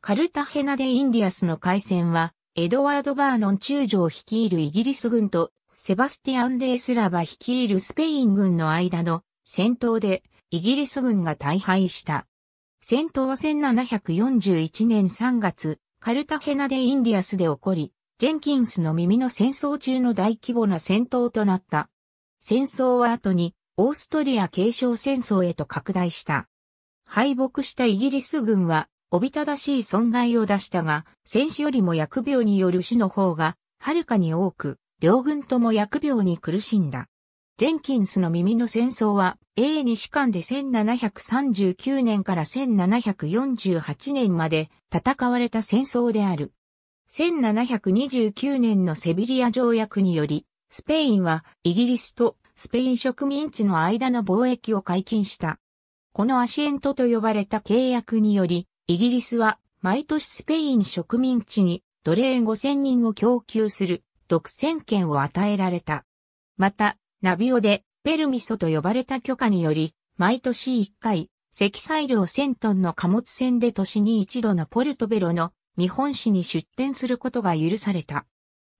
カルタヘナでインディアスの海戦は、エドワード・バーノン中将率いるイギリス軍と、セバスティアン・デースラバ率いるスペイン軍の間の戦闘で、イギリス軍が大敗した。戦闘は1741年3月、カルタヘナでインディアスで起こり、ジェンキンスの耳の戦争中の大規模な戦闘となった。戦争は後に、オーストリア継承戦争へと拡大した。敗北したイギリス軍は、おびただしい損害を出したが、戦死よりも薬病による死の方が、はるかに多く、両軍とも薬病に苦しんだ。ジェンキンスの耳の戦争は、英西間で1739年から1748年まで戦われた戦争である。1729年のセビリア条約により、スペインはイギリスとスペイン植民地の間の貿易を解禁した。このアシエントと呼ばれた契約により、イギリスは毎年スペイン植民地に奴隷5000人を供給する独占権を与えられた。また、ナビオでペルミソと呼ばれた許可により、毎年1回、積載量1000トンの貨物船で年に一度のポルトベロの日本市に出展することが許された。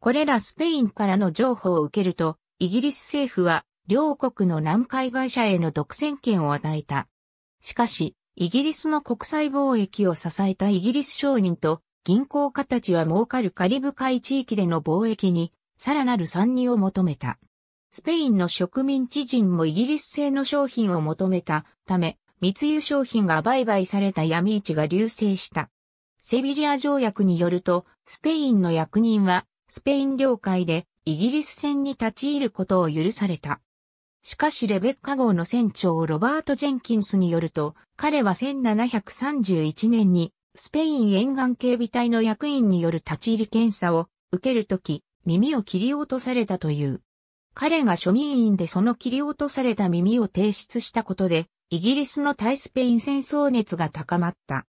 これらスペインからの情報を受けると、イギリス政府は両国の南海会社への独占権を与えた。しかし、イギリスの国際貿易を支えたイギリス商人と銀行家たちは儲かるカリブ海地域での貿易にさらなる参入を求めた。スペインの植民地人もイギリス製の商品を求めたため、密輸商品が売買された闇市が流星した。セビリア条約によると、スペインの役人は、スペイン領海でイギリス船に立ち入ることを許された。しかしレベッカ号の船長ロバート・ジェンキンスによると、彼は1731年にスペイン沿岸警備隊の役員による立ち入り検査を受けるとき、耳を切り落とされたという。彼が庶民院でその切り落とされた耳を提出したことで、イギリスの対スペイン戦争熱が高まった。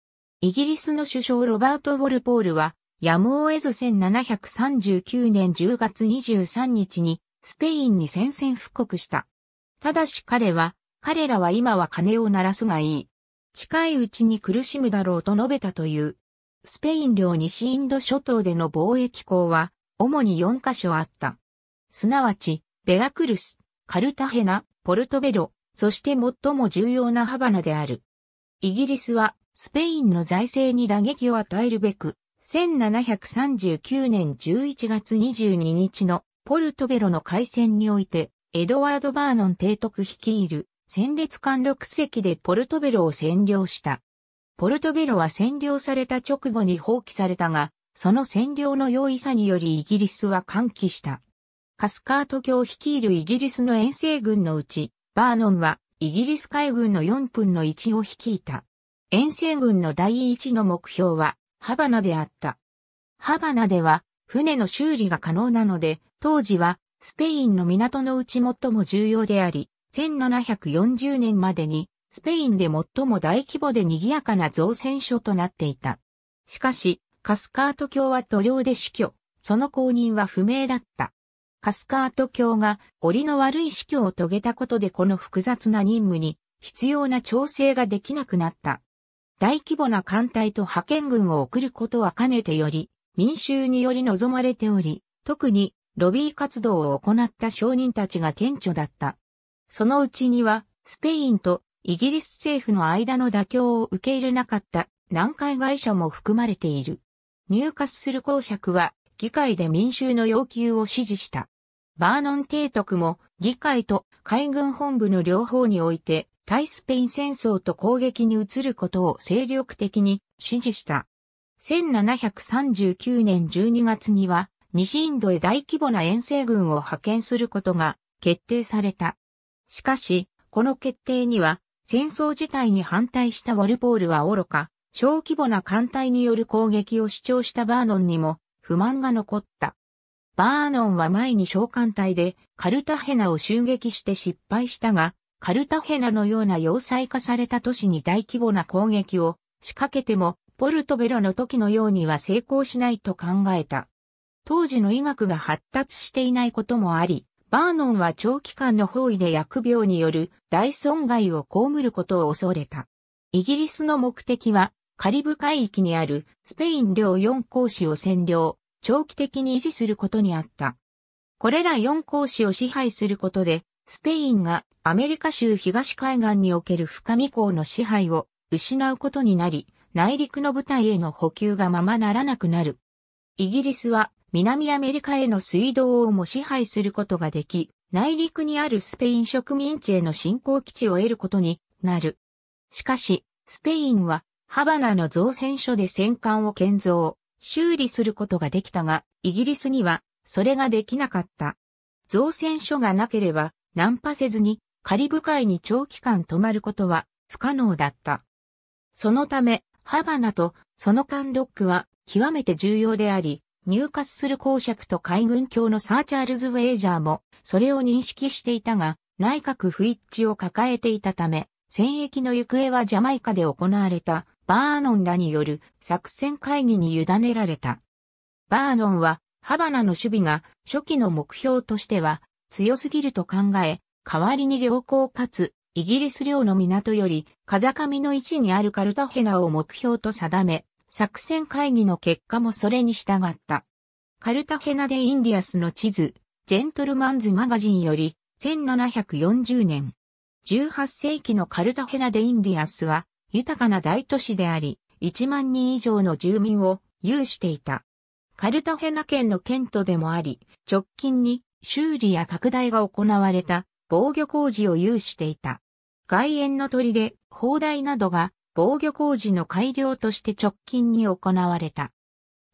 イギリスの首相ロバート・ウォルポールは、やむを得ず1739年10月23日にスペインに宣戦布告した。ただし彼は、彼らは今は金を鳴らすがいい。近いうちに苦しむだろうと述べたという。スペイン領西インド諸島での貿易港は、主に4カ所あった。すなわち、ベラクルス、カルタヘナ、ポルトベロ、そして最も重要なハバナである。イギリスは、スペインの財政に打撃を与えるべく、1739年11月22日のポルトベロの海戦において、エドワード・バーノン提督率いる戦列艦6隻でポルトベロを占領した。ポルトベロは占領された直後に放棄されたが、その占領の容易さによりイギリスは歓喜した。カスカート卿率いるイギリスの遠征軍のうち、バーノンはイギリス海軍の4分の1を率いた。遠征軍の第一の目標は、ハバナであった。ハバナでは、船の修理が可能なので、当時はスペインの港のうち最も重要であり、1740年までにスペインで最も大規模で賑やかな造船所となっていた。しかし、カスカート教は途上で死去、その後任は不明だった。カスカート教が檻の悪い死去を遂げたことでこの複雑な任務に必要な調整ができなくなった。大規模な艦隊と派遣軍を送ることはかねてより民衆により望まれており、特にロビー活動を行った商人たちが顕著だった。そのうちには、スペインとイギリス政府の間の妥協を受け入れなかった南海会社も含まれている。入荷する公爵は議会で民衆の要求を支持した。バーノン提督も議会と海軍本部の両方において対スペイン戦争と攻撃に移ることを精力的に支持した。1739年12月には西インドへ大規模な遠征軍を派遣することが決定された。しかし、この決定には戦争自体に反対したウォルポールは愚か、小規模な艦隊による攻撃を主張したバーノンにも不満が残った。バーノンは前に小艦隊でカルタヘナを襲撃して失敗したが、カルタヘナのような要塞化された都市に大規模な攻撃を仕掛けても、ポルトベロの時のようには成功しないと考えた。当時の医学が発達していないこともあり、バーノンは長期間の包囲で薬病による大損害を被ることを恐れた。イギリスの目的は、カリブ海域にあるスペイン領4港市を占領、長期的に維持することにあった。これら4港市を支配することで、スペインがアメリカ州東海岸における深見港の支配を失うことになり、内陸の部隊への補給がままならなくなる。イギリスは南アメリカへの水道をも支配することができ、内陸にあるスペイン植民地への侵攻基地を得ることになる。しかし、スペインは、ハバナの造船所で戦艦を建造、修理することができたが、イギリスには、それができなかった。造船所がなければ、ナンパせずに、カリブ海に長期間泊まることは、不可能だった。そのため、ハバナとその間ドックは、極めて重要であり、入荷する公爵と海軍卿のサーチャールズ・ウェイジャーも、それを認識していたが、内閣不一致を抱えていたため、戦役の行方はジャマイカで行われた、バーノンらによる作戦会議に委ねられた。バーノンは、ハバナの守備が初期の目標としては強すぎると考え、代わりに良好かつイギリス領の港より風上の位置にあるカルタヘナを目標と定め、作戦会議の結果もそれに従った。カルタヘナでインディアスの地図、ジェントルマンズマガジンより、1740年。18世紀のカルタヘナでインディアスは、豊かな大都市であり、1万人以上の住民を有していた。カルタヘナ県の県都でもあり、直近に修理や拡大が行われた防御工事を有していた。外苑の砦、砲台などが防御工事の改良として直近に行われた。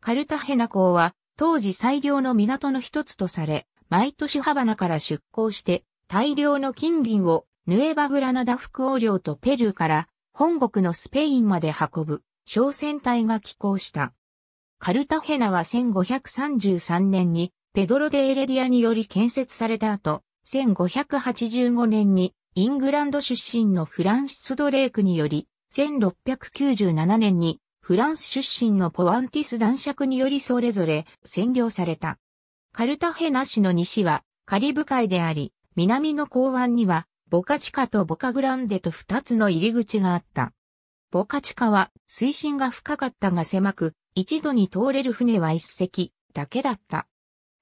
カルタヘナ港は当時最良の港の一つとされ、毎年ハバナから出港して大量の金銀をヌエバグラナダ副王領とペルーから本国のスペインまで運ぶ商船隊が寄港した。カルタヘナは1533年にペドロ・デ・エレディアにより建設された後、1585年にイングランド出身のフランシス・ドレークにより1697年にフランス出身のポアンティス男爵によりそれぞれ占領された。カルタヘナ市の西はカリブ海であり、南の港湾にはボカチカとボカグランデと二つの入り口があった。ボカチカは水深が深かったが狭く、一度に通れる船は一隻だけだった。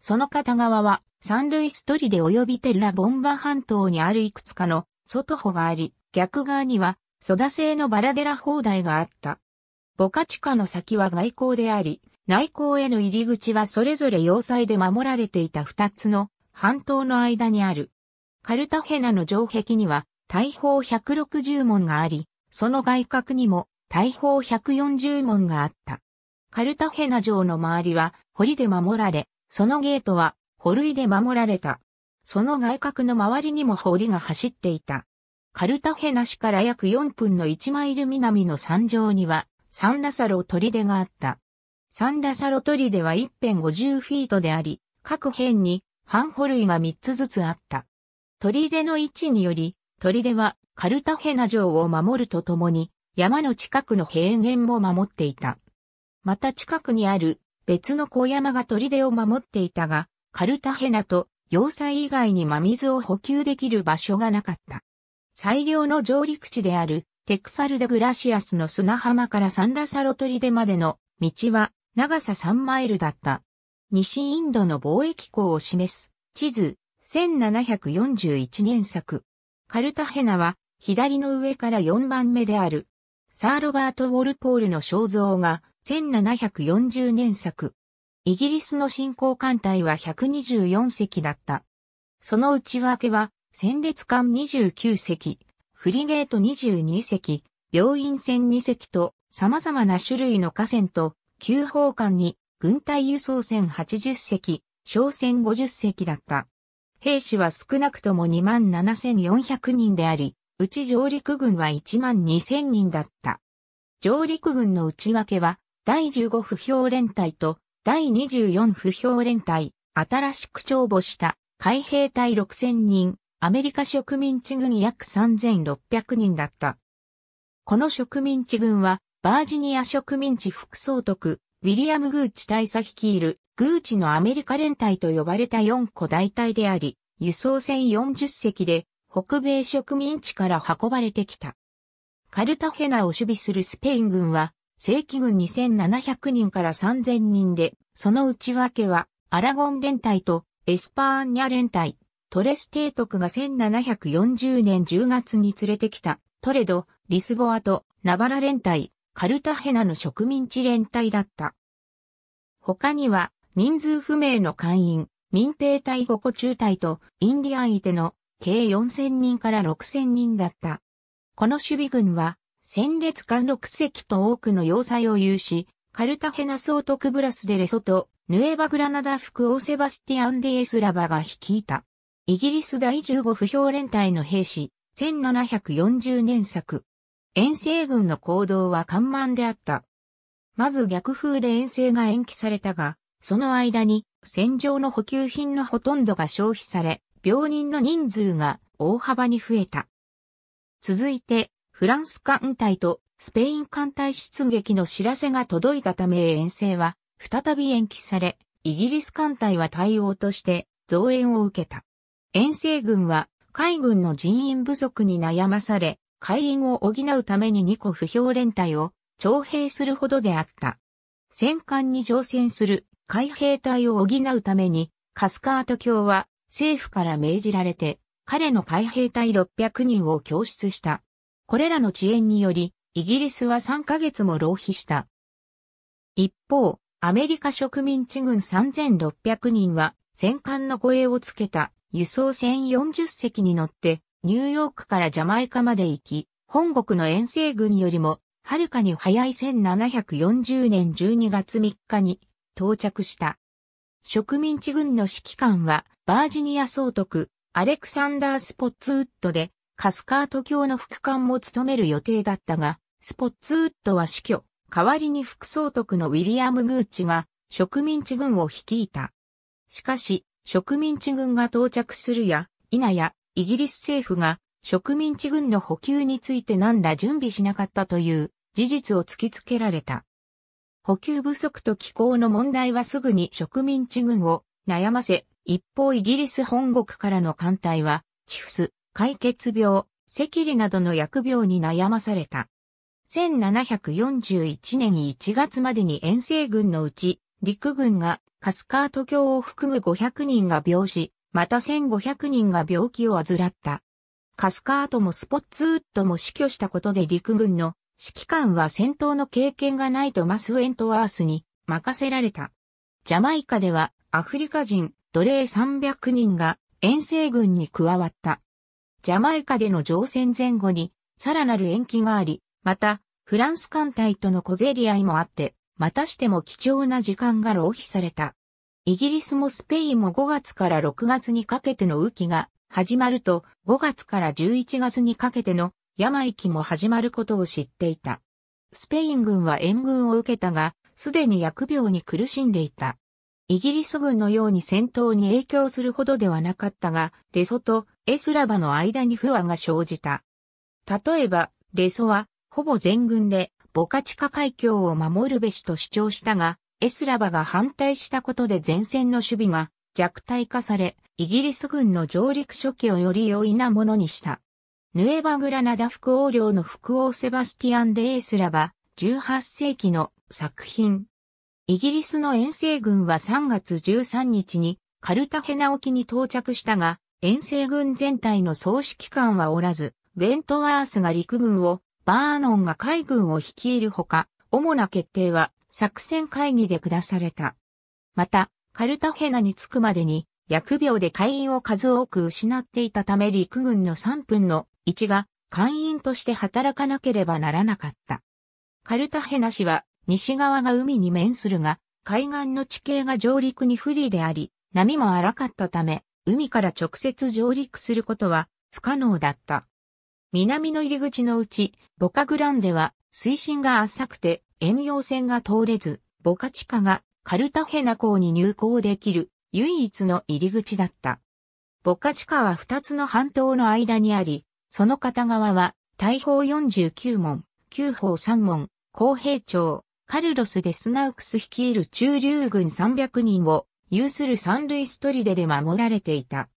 その片側はサンルイストリで及びテルラボンバ半島にあるいくつかの外歩があり、逆側にはソダ製のバラデラ放題があった。ボカチカの先は外交であり、内交への入り口はそれぞれ要塞で守られていた二つの半島の間にある。カルタヘナの城壁には大砲160門があり、その外角にも大砲140門があった。カルタヘナ城の周りは堀で守られ、そのゲートは堀で守られた。その外角の周りにも堀が走っていた。カルタヘナ市から約4分の1マイル南の山上には、サンラサロ砦があった。サンラサロ砦は一辺50フィートであり、各辺に半歩類が3つずつあった。砦の位置により、砦はカルタヘナ城を守るとともに、山の近くの平原も守っていた。また近くにある別の小山が砦を守っていたが、カルタヘナと要塞以外に真水を補給できる場所がなかった。最良の上陸地であるテクサル・デ・グラシアスの砂浜からサンラサロトリデまでの道は長さ3マイルだった。西インドの貿易港を示す地図1741年作。カルタヘナは左の上から4番目である。サー・ロバート・ウォルポールの肖像が1740年作。イギリスの新興艦隊は124隻だった。その内訳は戦列艦29隻、フリゲート22隻、病院船2隻と様々な種類の河川と、旧砲艦に軍隊輸送船80隻、商船50隻だった。兵士は少なくとも27,400人であり、うち上陸軍は12,000人だった。上陸軍の内訳は、第15不評連隊と第24不評連隊、新しく帳簿した海兵隊6000人、アメリカ植民地軍約3600人だった。この植民地軍は、バージニア植民地副総督、ウィリアム・グーチ大佐率いる、グーチのアメリカ連隊と呼ばれた4個大隊であり、輸送船40隻で、北米植民地から運ばれてきた。カルタヘナを守備するスペイン軍は、正規軍2700人から3000人で、その内訳は、アラゴン連隊とエスパーニャ連隊、トレス提督が1740年10月に連れてきた、トレド、リスボアとナバラ連隊、カルタヘナの植民地連隊だった。他には、人数不明の会員、民兵隊5個中隊とインディアンいての計4000人から6000人だった。この守備軍は、戦列艦6隻と多くの要塞を有し、カルタヘナ総督ブラスデレソと、ヌエバグラナダ副王セバスティアン・デエスラバが率いた。イギリス第15不評連隊の兵士、1740年作。遠征軍の行動は緩慢であった。まず逆風で遠征が延期されたが、その間に戦場の補給品のほとんどが消費され、病人の人数が大幅に増えた。続いて、フランス艦隊とスペイン艦隊出撃の知らせが届いたため遠征は再び延期され、イギリス艦隊は対応として増援を受けた。遠征軍は海軍の人員不足に悩まされ、海員を補うために2個不評連隊を徴兵するほどであった。戦艦に乗船する海兵隊を補うために、カスカート卿は政府から命じられて、彼の海兵隊600人を供出した。これらの遅延により、イギリスは3ヶ月も浪費した。一方、アメリカ植民地軍3600人は戦艦の護衛をつけた輸送船40隻に乗って、ニューヨークからジャマイカまで行き、本国の遠征軍よりも、はるかに早い1740年12月3日に到着した。植民地軍の指揮官は、バージニア総督、アレクサンダー・スポッツウッドで、カスカート教の副官も務める予定だったが、スポッツウッドは死去、代わりに副総督のウィリアム・グーチが植民地軍を率いた。しかし、植民地軍が到着するや、否や、イギリス政府が植民地軍の補給について何ら準備しなかったという事実を突きつけられた。補給不足と気候の問題はすぐに植民地軍を悩ませ、一方イギリス本国からの艦隊は、チフス、解決病、赤痢などの薬病に悩まされた。1741年1月までに遠征軍のうち陸軍がカスカート教を含む500人が病死、また1500人が病気を患った。カスカートもスポッツウッドも死去したことで陸軍の指揮官は戦闘の経験がないとマス・ウェントワースに任せられた。ジャマイカではアフリカ人奴隷300人が遠征軍に加わった。ジャマイカでの乗船前後にさらなる延期があり、またフランス艦隊との小競り合いもあって、またしても貴重な時間が浪費された。イギリスもスペインも5月から6月にかけての雨季が始まると5月から11月にかけての行きも始まることを知っていた。スペイン軍は援軍を受けたが、すでに疫病に苦しんでいた。イギリス軍のように戦闘に影響するほどではなかったが、レソとエスラバの間に不和が生じた。例えば、レソは、ほぼ全軍でボカチカ海峡を守るべしと主張したが、エスラバが反対したことで前線の守備が弱体化され、イギリス軍の上陸初期をより容易なものにした。ヌエバグラナダ副王領の副王セバスティアン・デ・エスラバ、18世紀の作品。イギリスの遠征軍は3月13日にカルタヘナ沖に到着したが、遠征軍全体の総指揮官はおらず、ベントワースが陸軍をバーノンが海軍を率いるほか、主な決定は作戦会議で下された。また、カルタヘナに着くまでに、疫病で会員を数多く失っていたため陸軍の3分の1が会員として働かなければならなかった。カルタヘナ市は西側が海に面するが、海岸の地形が上陸に不利であり、波も荒かったため、海から直接上陸することは不可能だった。南の入り口のうち、ボカグランデは水深が浅くて、遠洋船が通れず、ボカ地下がカルタヘナ港に入港できる唯一の入り口だった。ボカ地下は二つの半島の間にあり、その片側は大砲49門、9砲3門、公平町、カルロス・デスナウクス率いる中流軍300人を有する三類。ストリデで守られていた。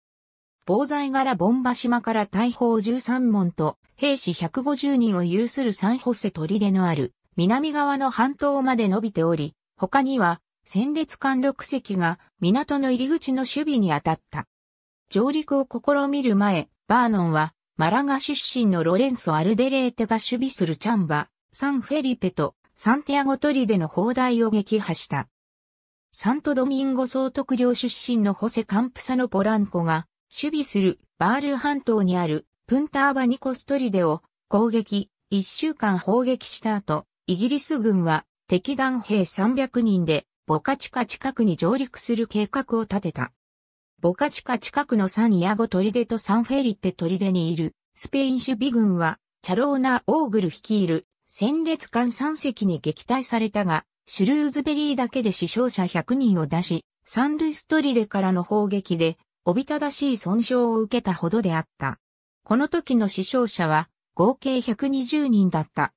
防災柄ボンバ島から大砲13門と兵士150人を有する三ホセ砦のある南側の半島まで伸びており、他には戦列艦6隻が港の入り口の守備に当たった。上陸を試みる前、バーノンはマラガ出身のロレンソ・アルデレーテが守備するチャンバ、サンフェリペとサンティアゴトリの砲台を撃破した。サントドミンゴ総督領出身のホセ・カンプサのポランコが守備するバール半島にあるプンターバニコストリデを攻撃、一週間砲撃した後、イギリス軍は敵団兵300人でボカチカ近くに上陸する計画を立てた。ボカチカ近くのサンヤゴトリデとサンフェリッペトリデにいるスペイン守備軍はチャローナ・オーグル率いる戦列艦3隻に撃退されたが、シュルーズベリーだけで死傷者100人を出し、サンルイストリデからの砲撃でおびただしい損傷を受けたほどであった。この時の死傷者は合計120人だった。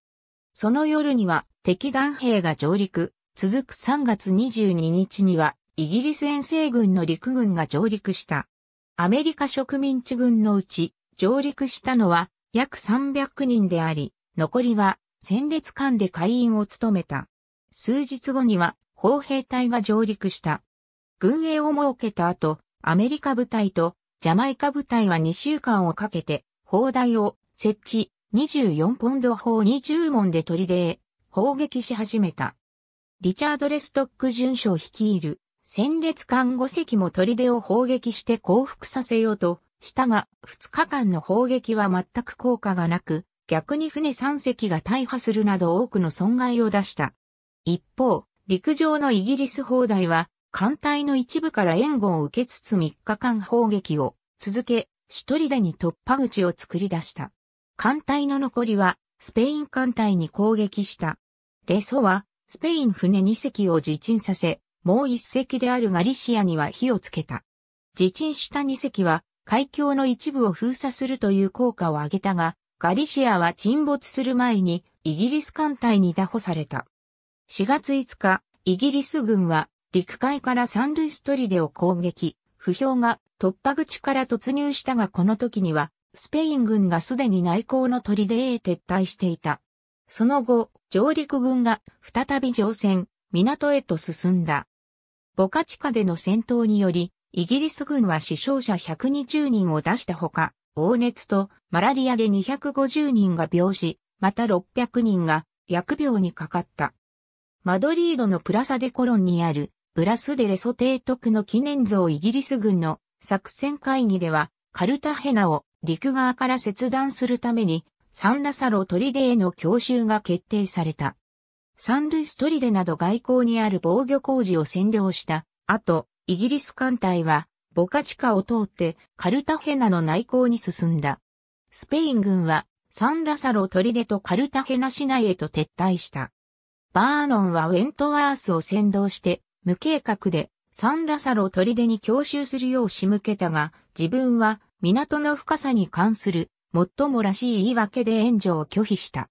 その夜には敵弾兵が上陸、続く3月22日にはイギリス遠征軍の陸軍が上陸した。アメリカ植民地軍のうち上陸したのは約300人であり、残りは戦列艦で会員を務めた。数日後には砲兵隊が上陸した。軍営を設けた後、アメリカ部隊とジャマイカ部隊は2週間をかけて、砲台を設置、24ポンド砲20門で砦へ砲撃し始めた。リチャード・レストック巡将率いる戦列艦5隻も砦を砲撃して降伏させようとしたが、2日間の砲撃は全く効果がなく、逆に船3隻が大破するなど多くの損害を出した。一方、陸上のイギリス砲台は艦隊の一部から援護を受けつつ3日間砲撃を続け、一人でリダに突破口を作り出した。艦隊の残りは、スペイン艦隊に攻撃した。レソは、スペイン船2隻を自沈させ、もう1隻であるガリシアには火をつけた。自沈した2隻は、海峡の一部を封鎖するという効果を上げたが、ガリシアは沈没する前に、イギリス艦隊に打捕された。4月5日、イギリス軍は陸海から三塁ストリデを攻撃、不評が突破口から突入したがこの時には、スペイン軍がすでに内向の砦へ撤退していた。その後、上陸軍が再び乗船、港へと進んだ。ボカチカでの戦闘により、イギリス軍は死傷者120人を出したほか、黄熱とマラリアで250人が病死、また600人が疫病にかかった。マドリードのプラサデコロンにあるブラスデレソ提督の記念像イギリス軍の作戦会議では、カルタヘナを陸側から切断するために、サンラサロトリデへの強襲が決定された。サンルイストリデなど外交にある防御工事を占領した後、イギリス艦隊はボカチカを通ってカルタヘナの内港に進んだ。スペイン軍はサンラサロトリデとカルタヘナ市内へと撤退した。バーノンはウェントワースを先導して無計画でサンラサロ砦に強襲するよう仕向けたが、自分は港の深さに関する最もらしい言い訳で援助を拒否した。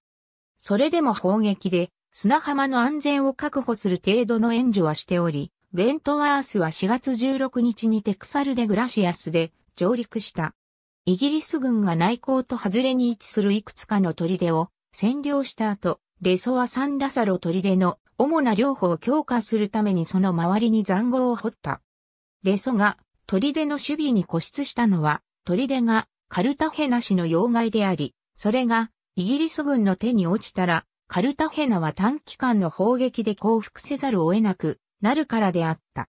それでも砲撃で砂浜の安全を確保する程度の援助はしており、ベントワースは4月16日にテクサルデグラシアスで上陸した。イギリス軍が内港と外れに位置するいくつかの砦を占領した後、レソはサンラサロ砦の主な両方を強化するためにその周りに残壕を掘った。レソが、砦の守備に固執したのは、砦がカルタヘナ氏の要害であり、それがイギリス軍の手に落ちたら、カルタヘナは短期間の砲撃で降伏せざるを得なくなるからであった。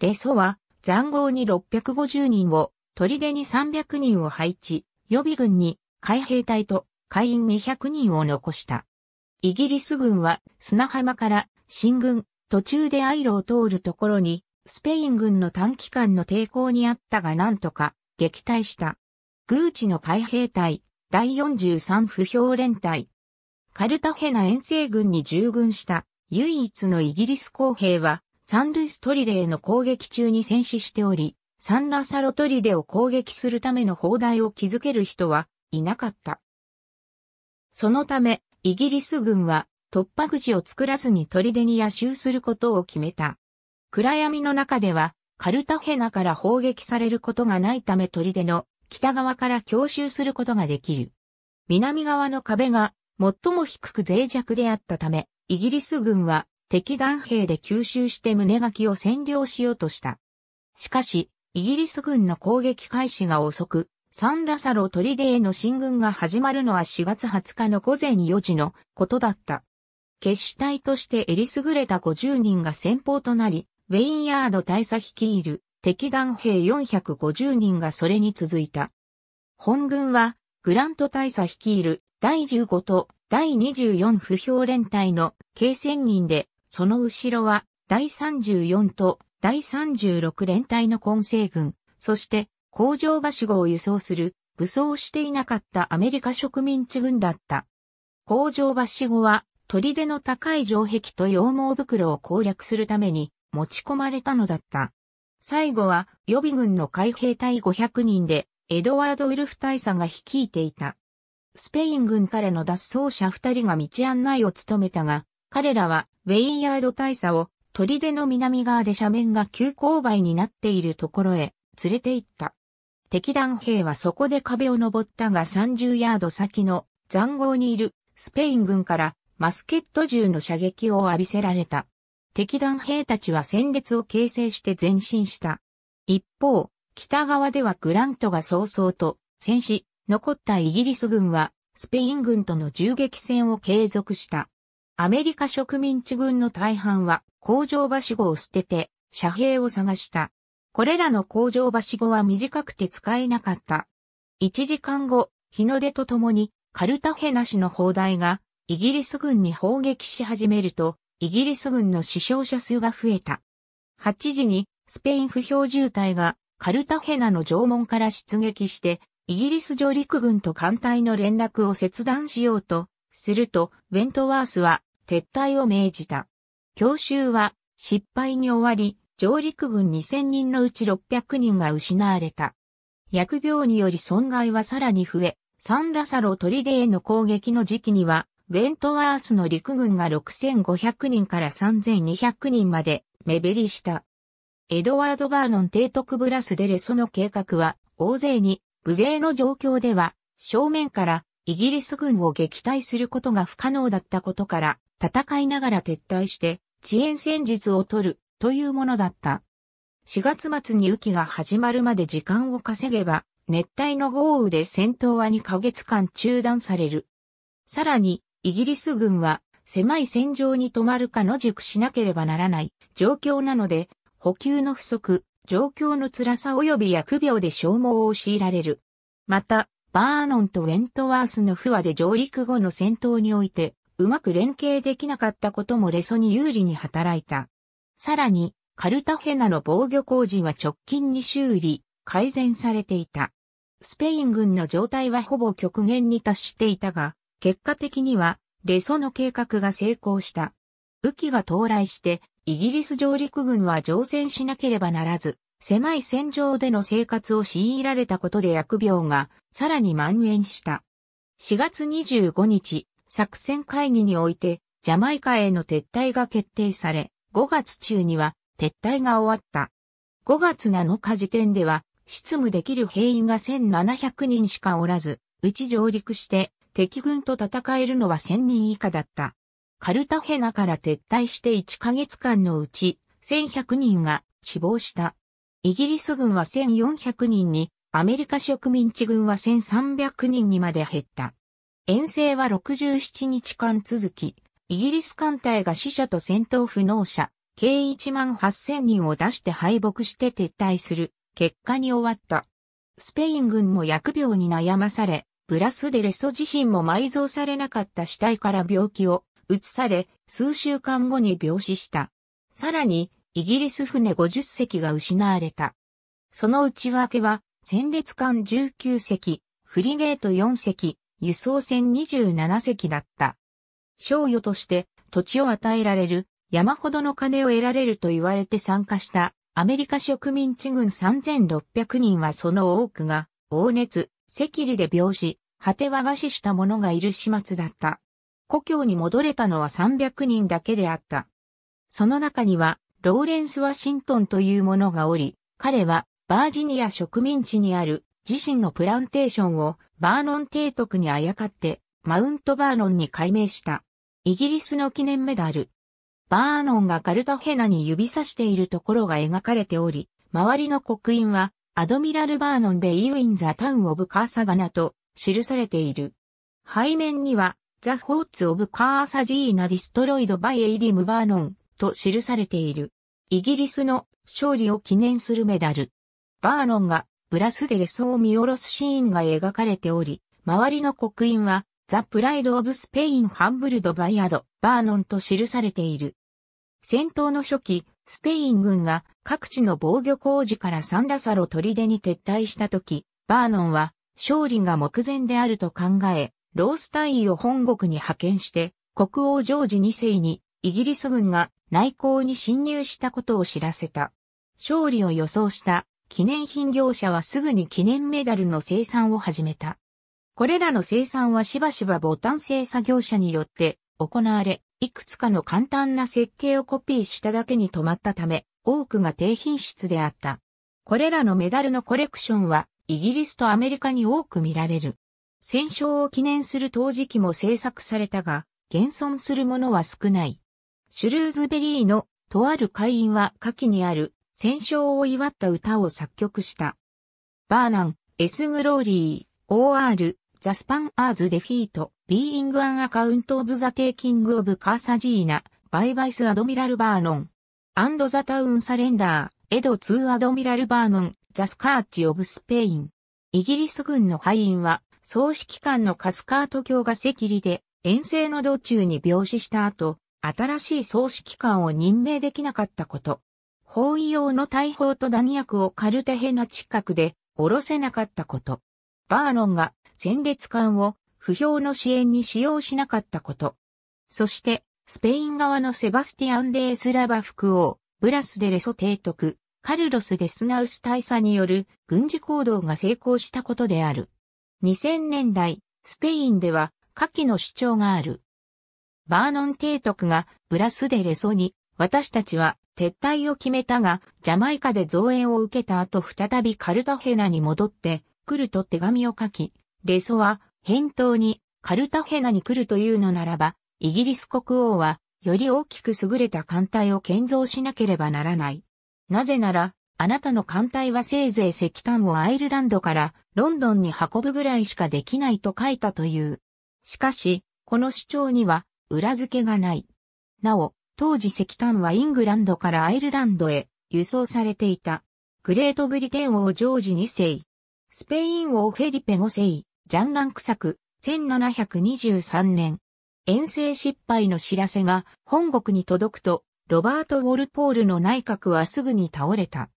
レソは残壕に650人を、砦に300人を配置、予備軍に海兵隊と会員200人を残した。イギリス軍は砂浜から進軍、途中でアイロを通るところに、スペイン軍の短期間の抵抗にあったがなんとか撃退した。グーチの海兵隊、第43不評連隊。カルタヘナ遠征軍に従軍した唯一のイギリス公兵は、サンルイストリデへの攻撃中に戦死しており、サンラサロトリデを攻撃するための砲台を築ける人はいなかった。そのため、イギリス軍は突破口を作らずに砦に夜襲することを決めた。暗闇の中では、カルタヘナから砲撃されることがないため砦の北側から強襲することができる。南側の壁が最も低く脆弱であったため、イギリス軍は敵弾兵で吸収して胸垣を占領しようとした。しかし、イギリス軍の攻撃開始が遅く、サンラサロトリデへの進軍が始まるのは4月20日の午前4時のことだった。決死隊としてえりすぐれた50人が先方となり、ウェインヤード大佐率いる敵団兵450人がそれに続いた。本軍は、グラント大佐率いる第15と第24不評連隊の計戦人で、その後ろは第34と第36連隊の混成軍、そして工場橋号を輸送する武装していなかったアメリカ植民地軍だった。工場橋号は砦の高い城壁と羊毛袋を攻略するために持ち込まれたのだった。最後は予備軍の海兵隊500人でエドワード・ウルフ大佐が率いていた。スペイン軍からの脱走者2人が道案内を務めたが、彼らはウェイヤード大佐を砦の南側で斜面が急勾配になっているところへ連れて行った。敵団兵はそこで壁を登ったが30ヤード先の残壕にいるスペイン軍からマスケット銃の射撃を浴びせられた。敵団兵たちは戦列を形成して前進した。一方、北側ではグラントが早々と戦死、残ったイギリス軍はスペイン軍との銃撃戦を継続した。アメリカ植民地軍の大半は工場橋号を捨てて遮蔽を探した。これらの工場はしごは短くて使えなかった。1時間後、日の出とともにカルタヘナ市の砲台がイギリス軍に砲撃し始めると、イギリス軍の死傷者数が増えた。8時にスペイン不評渋滞がカルタヘナの城門から出撃して、イギリス上陸軍と艦隊の連絡を切断しようと、すると、ウェントワースは撤退を命じた。強襲は失敗に終わり、上陸軍2000人のうち600人が失われた。薬病により損害はさらに増え、サンラサロ砦への攻撃の時期には、ウェントワースの陸軍が6500人から3200人まで目減りした。エドワード・バーノン提督ブラスデレソの計画は、大勢に、無勢の状況では、正面からイギリス軍を撃退することが不可能だったことから、戦いながら撤退して、遅延戦術を取るというものだった。4月末に雨季が始まるまで時間を稼げば、熱帯の豪雨で戦闘は2ヶ月間中断される。さらに、イギリス軍は狭い戦場に泊まるか野宿しなければならない状況なので、補給の不足、状況の辛さ及び疫病で消耗を強いられる。また、バーノンとウェントワースの不和で上陸後の戦闘において、うまく連携できなかったこともレソに有利に働いた。さらに、カルタヘナの防御工事は直近に修理、改善されていた。スペイン軍の状態はほぼ極限に達していたが、結果的には、レソの計画が成功した。雨季が到来して、イギリス上陸軍は乗船しなければならず、狭い戦場での生活を強いられたことで疫病がさらに蔓延した。4月25日、作戦会議において、ジャマイカへの撤退が決定され、5月中には撤退が終わった。5月7日時点では、執務できる兵員が1700人しかおらず、うち上陸して敵軍と戦えるのは1000人以下だった。カルタヘナから撤退して1ヶ月間のうち1100人が死亡した。イギリス軍は1400人に、アメリカ植民地軍は1300人にまで減った。遠征は67日間続き、イギリス艦隊が死者と戦闘不能者、計1万8000人を出して敗北して撤退する結果に終わった。スペイン軍も疫病に悩まされ、ブラスデレソ自身も埋蔵されなかった死体から病気を移され、数週間後に病死した。さらに、イギリス船50隻が失われた。その内訳は、戦列艦19隻、フリゲート4隻、輸送船27隻だった。賞与として土地を与えられる、山ほどの金を得られると言われて参加したアメリカ植民地軍3600人はその多くが、黄熱、赤痢で病死、果ては餓死した者がいる始末だった。故郷に戻れたのは300人だけであった。その中には、ローレンス・ワシントンという者がおり、彼は、バージニア植民地にある自身のプランテーションをバーノン提督にあやかって、マウントバーノンに改名した。イギリスの記念メダル。バーノンがカルタヘナに指さしているところが描かれており、周りの刻印は、アドミラル・バーノン・ベイ・ウィン・ザ・タウン・オブ・カーサガナと記されている。背面には、ザ・フォーツ・オブ・カーサジーナ・ディストロイド・バイ・エイディム・バーノンと記されている。イギリスの勝利を記念するメダル。バーノンがブラスデレソを見下ろすシーンが描かれており、周りの刻印はザ・プライド・オブ・スペイン・ハンブルド・バイアド・バーノンと記されている。戦闘の初期、スペイン軍が各地の防御工事からサンラサロ砦に撤退した時、バーノンは勝利が目前であると考え、ロース隊員を本国に派遣して、国王ジョージ2世にイギリス軍が内向に侵入したことを知らせた。勝利を予想した記念品業者はすぐに記念メダルの生産を始めた。これらの生産はしばしばボタン製作業者によって行われ、いくつかの簡単な設計をコピーしただけに止まったため、多くが低品質であった。これらのメダルのコレクションは、イギリスとアメリカに多く見られる。戦勝を記念する陶磁器も制作されたが、現存するものは少ない。シュルーズベリーのとある会員は下記にある戦勝を祝った歌を作曲した。バーナン、エス・グローリー、O.R. ザ・スパンアーズ・デフィート、ビーイング・アン・アカウント・オブ・ザ・テイキング・オブ・カーサジーナ、バイバイス・アドミラル・バーノン、アンド・ザ・タウン・サレンダー、エド・ツー・アドミラル・バーノン、ザ・スカーチ・オブ・スペイン。イギリス軍の敗因は、総指揮官のカスカート卿が赤痢で、遠征の道中に病死した後、新しい総指揮官を任命できなかったこと。包囲用の大砲と弾薬をカルテヘナ近くで、下ろせなかったこと。バーノンが戦列艦を不評の支援に使用しなかったこと。そして、スペイン側のセバスティアン・デースラバ副王、ブラスデレソ提督、カルロス・デスナウス大佐による軍事行動が成功したことである。2000年代、スペインでは下記の主張がある。バーノン提督がブラスデレソに、私たちは撤退を決めたが、ジャマイカで増援を受けた後再びカルタヘナに戻ってくると手紙を書き、レソは、返答に、カルタヘナに来るというのならば、イギリス国王は、より大きく優れた艦隊を建造しなければならない。なぜなら、あなたの艦隊はせいぜい石炭をアイルランドからロンドンに運ぶぐらいしかできないと書いたという。しかし、この主張には裏付けがない。なお、当時石炭はイングランドからアイルランドへ輸送されていた。グレートブリテン王ジョージ2世。スペイン王フェリペ5世。ジャンランク作、1723年。遠征失敗の知らせが本国に届くと、ロバート・ウォルポールの内閣はすぐに倒れた。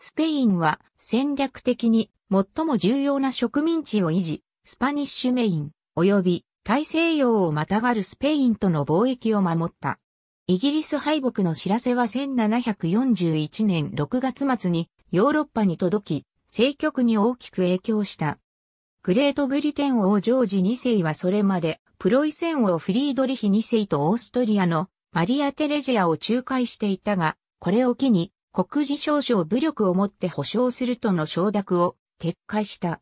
スペインは戦略的に最も重要な植民地を維持、スパニッシュメイン、及び大西洋をまたがるスペインとの貿易を守った。イギリス敗北の知らせは1741年6月末にヨーロッパに届き、政局に大きく影響した。グレートブリテン王ジョージ2世はそれまで、プロイセン王フリードリヒ2世とオーストリアのマリア・テレジアを仲介していたが、これを機に、国事少々武力をもって保障するとの承諾を撤回した。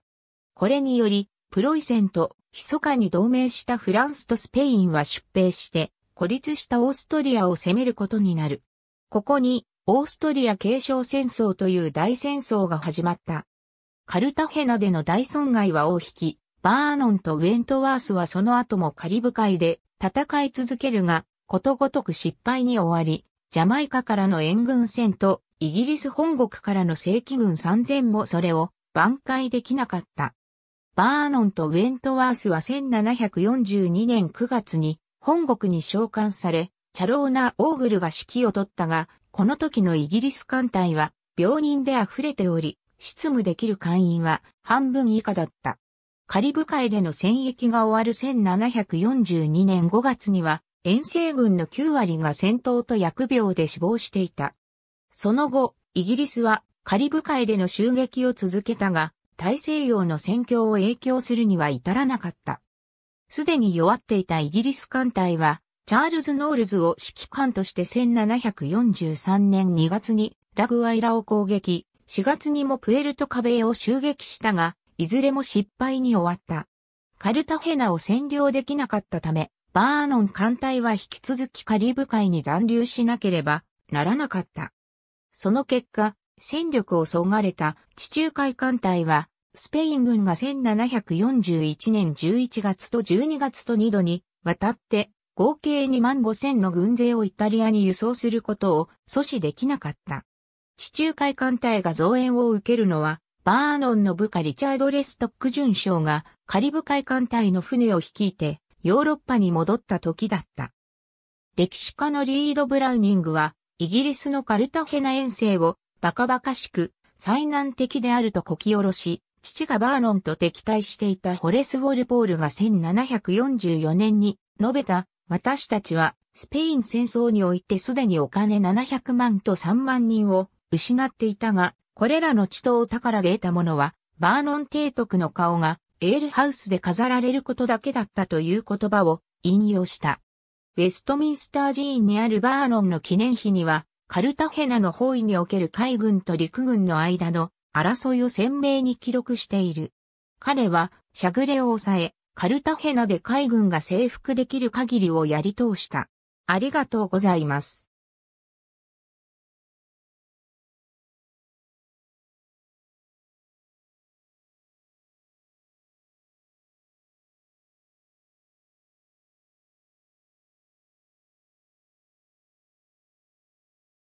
これにより、プロイセンと密かに同盟したフランスとスペインは出兵して、孤立したオーストリアを攻めることになる。ここに、オーストリア継承戦争という大戦争が始まった。カルタヘナでの大損害は大引き、バーノンとウェントワースはその後もカリブ海で戦い続けるが、ことごとく失敗に終わり、ジャマイカからの援軍戦とイギリス本国からの正規軍3000もそれを挽回できなかった。バーノンとウェントワースは1742年9月に本国に召喚され、チャローナ・オーグルが指揮を取ったが、この時のイギリス艦隊は病人で溢れており、執務できる会員は半分以下だった。カリブ海での戦役が終わる1742年5月には、遠征軍の9割が戦闘と薬病で死亡していた。その後、イギリスはカリブ海での襲撃を続けたが、大西洋の戦況を影響するには至らなかった。すでに弱っていたイギリス艦隊は、チャールズ・ノールズを指揮官として1743年2月にラグワイラを攻撃、4月にもプエルトカベエを襲撃したが、いずれも失敗に終わった。カルタヘナを占領できなかったため、バーノン艦隊は引き続きカリブ海に残留しなければならなかった。その結果、戦力を削がれた地中海艦隊は、スペイン軍が1741年11月と12月と2度に渡って、合計2万5千の軍勢をイタリアに輸送することを阻止できなかった。地中海艦隊が増援を受けるのは、バーノンの部下リチャード・レストック巡将がカリブ海艦隊の船を率いてヨーロッパに戻った時だった。歴史家のリード・ブラウニングは、イギリスのカルタヘナ遠征をバカバカしく、災難的であるとこき下ろし、父がバーノンと敵対していたホレス・ウォルポールが1744年に述べた、私たちはスペイン戦争においてすでにお金700万と3万人を失っていたが、これらの地頭宝で得たものは、バーノン提督の顔がエールハウスで飾られることだけだったという言葉を引用した。ウェストミンスター寺院にあるバーノンの記念碑には、カルタヘナの包囲における海軍と陸軍の間の争いを鮮明に記録している。彼は、しゃぐれを抑え、カルタヘナで海軍が征服できる限りをやり通した。ありがとうございます。